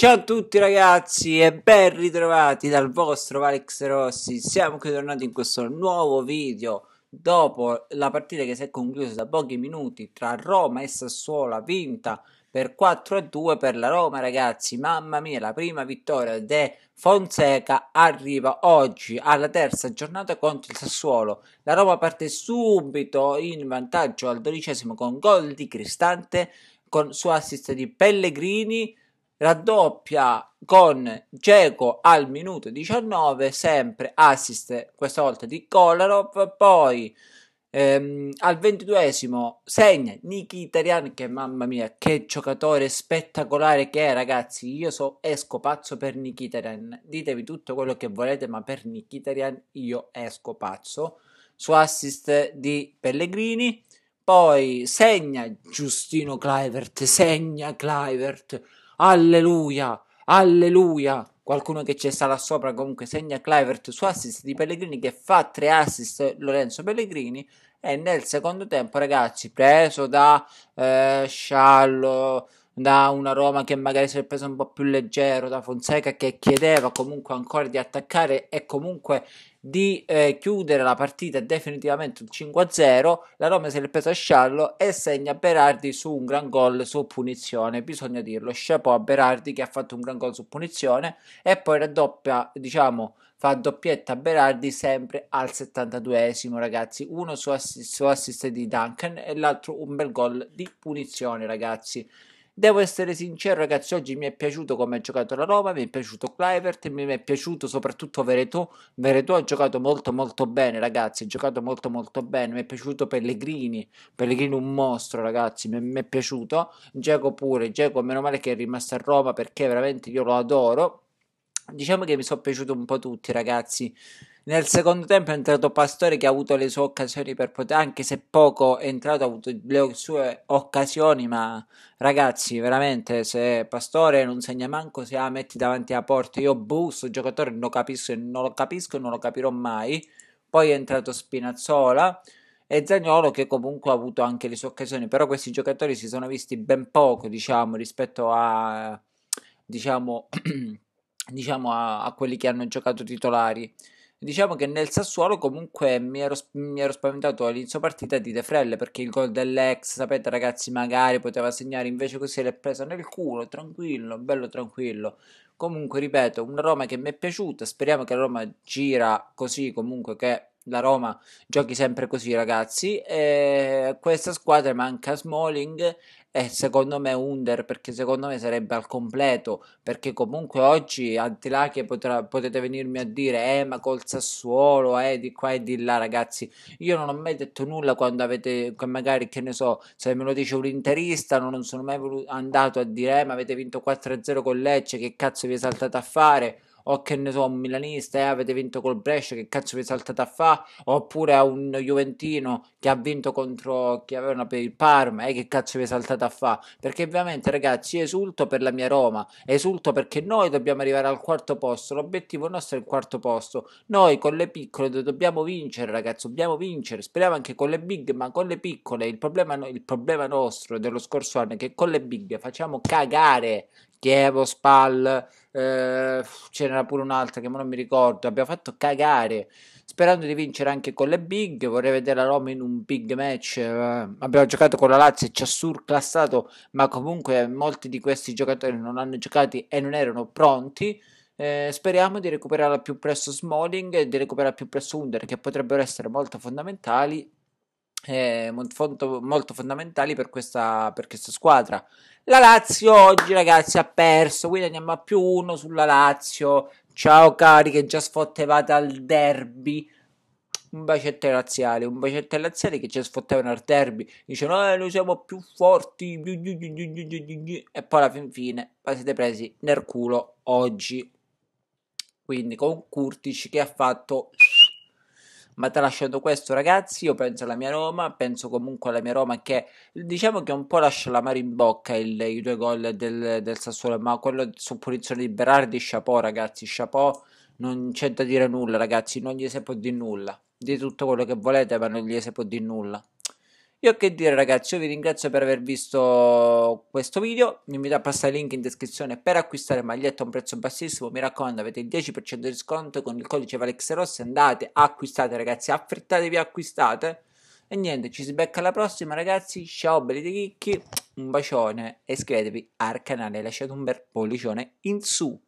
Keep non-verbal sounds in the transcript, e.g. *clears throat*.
Ciao a tutti ragazzi e ben ritrovati dal vostro Alex Rossi. Siamo qui tornati in questo nuovo video dopo la partita che si è conclusa da pochi minuti tra Roma e Sassuola vinta per 4 a 2 per la Roma ragazzi. Mamma mia, la prima vittoria de Fonseca arriva oggi alla terza giornata contro il Sassuolo. La Roma parte subito in vantaggio al dodicesimo con gol di Cristante con su assist di Pellegrini raddoppia con Geco al minuto 19, sempre assist questa volta di Kolarov, poi ehm, al ventiduesimo segna Nikitarian che mamma mia che giocatore spettacolare che è ragazzi, io so, esco pazzo per Nikitarian, ditemi tutto quello che volete ma per Nikitarian io esco pazzo, su assist di Pellegrini poi segna Giustino Clivert, segna Clivert. Alleluia, alleluia. Qualcuno che c'è stato sopra comunque segna Clivert su assist di Pellegrini che fa tre assist Lorenzo Pellegrini. E nel secondo tempo, ragazzi, preso da eh, Sciallo, da una Roma che magari si è presa un po' più leggero, da Fonseca che chiedeva comunque ancora di attaccare e comunque di eh, chiudere la partita definitivamente un 5-0, la Roma si è presa a sciallo e segna Berardi su un gran gol su punizione, bisogna dirlo, chapeau a Berardi che ha fatto un gran gol su punizione e poi raddoppia, diciamo, fa doppietta a Berardi sempre al 72esimo ragazzi, uno su assist, su assist di Duncan e l'altro un bel gol di punizione ragazzi. Devo essere sincero, ragazzi, oggi mi è piaciuto come ha giocato la Roma, mi è piaciuto Clivert, mi è piaciuto soprattutto Veretù. Veretù ha giocato molto molto bene, ragazzi, ha giocato molto molto bene. Mi è piaciuto Pellegrini, Pellegrini un mostro, ragazzi, mi, mi è piaciuto. Geco pure, Geco meno male che è rimasto a Roma perché veramente io lo adoro Diciamo che mi sono piaciuti un po' tutti, ragazzi. Nel secondo tempo è entrato Pastore che ha avuto le sue occasioni per poter, anche se poco è entrato, ha avuto le sue occasioni, ma ragazzi, veramente, se Pastore non segna manco, se la metti davanti alla porta, io busto, giocatore non lo capisco e non lo capisco e non lo capirò mai. Poi è entrato Spinazzola e Zagnolo che comunque ha avuto anche le sue occasioni, però questi giocatori si sono visti ben poco, diciamo, rispetto a, diciamo... *clears throat* diciamo, a, a quelli che hanno giocato titolari. Diciamo che nel Sassuolo comunque mi ero, mi ero spaventato all'inizio partita di De Frelle perché il gol dell'ex, sapete ragazzi, magari poteva segnare invece così l'è presa nel culo, tranquillo, bello tranquillo. Comunque, ripeto, una Roma che mi è piaciuta, speriamo che la Roma gira così, comunque che la Roma giochi sempre così ragazzi. E questa squadra manca Smalling e secondo me Under perché secondo me sarebbe al completo perché comunque oggi Antilache potrà, potete venirmi a dire eh ma col Sassuolo eh di qua e di là ragazzi io non ho mai detto nulla quando avete magari che ne so se me lo dice un interista non sono mai andato a dire eh ma avete vinto 4-0 con Lecce che cazzo vi è saltato a fare o che ne so, un milanista e eh, avete vinto col Brescia, che cazzo vi saltate a fa? Oppure a un Juventino che ha vinto contro chi aveva per il Parma e eh, che cazzo vi saltate a fa? Perché ovviamente ragazzi esulto per la mia Roma, esulto perché noi dobbiamo arrivare al quarto posto, l'obiettivo nostro è il quarto posto, noi con le piccole dobbiamo vincere ragazzi, dobbiamo vincere, speriamo anche con le big, ma con le piccole il problema, il problema nostro dello scorso anno è che con le big facciamo cagare, Chievo, Spal, eh, n'era pure un'altra che non mi ricordo, abbiamo fatto cagare. Sperando di vincere anche con le big, vorrei vedere la Roma in un big match. Eh, abbiamo giocato con la Lazio e ci ha surclassato, ma comunque molti di questi giocatori non hanno giocato e non erano pronti. Eh, speriamo di recuperare al più presto Smalling e di recuperare al più presto Under, che potrebbero essere molto fondamentali eh, molto, fondamentali per questa, per questa squadra. La Lazio oggi, ragazzi, ha perso, quindi andiamo a più uno sulla Lazio. Ciao cari che già sfottevate al derby un bacetto laziale, un bacetto laziale che ci sfottevano al derby, dicevano eh, noi siamo più forti, e poi alla fin fine siete presi nel culo oggi. Quindi con Curtici che ha fatto ma tralasciando questo, ragazzi, io penso alla mia Roma, penso comunque alla mia Roma che diciamo che un po' lascia la mare in bocca il, i due gol del, del, Sassuolo, ma quello su punizione di Berardi, Chapeau, ragazzi, Chapeau non c'è da dire nulla, ragazzi, non gli si può di nulla. Di tutto quello che volete, ma non gli si può di nulla. Io che dire ragazzi, io vi ringrazio per aver visto questo video, vi invito a passare il link in descrizione per acquistare magliette a un prezzo bassissimo, mi raccomando avete il 10% di sconto con il codice ValexRoss, andate, acquistate ragazzi, affrettatevi, acquistate e niente, ci si becca alla prossima ragazzi, ciao belli di chicchi, un bacione e iscrivetevi al canale, lasciate un bel pollicione in su.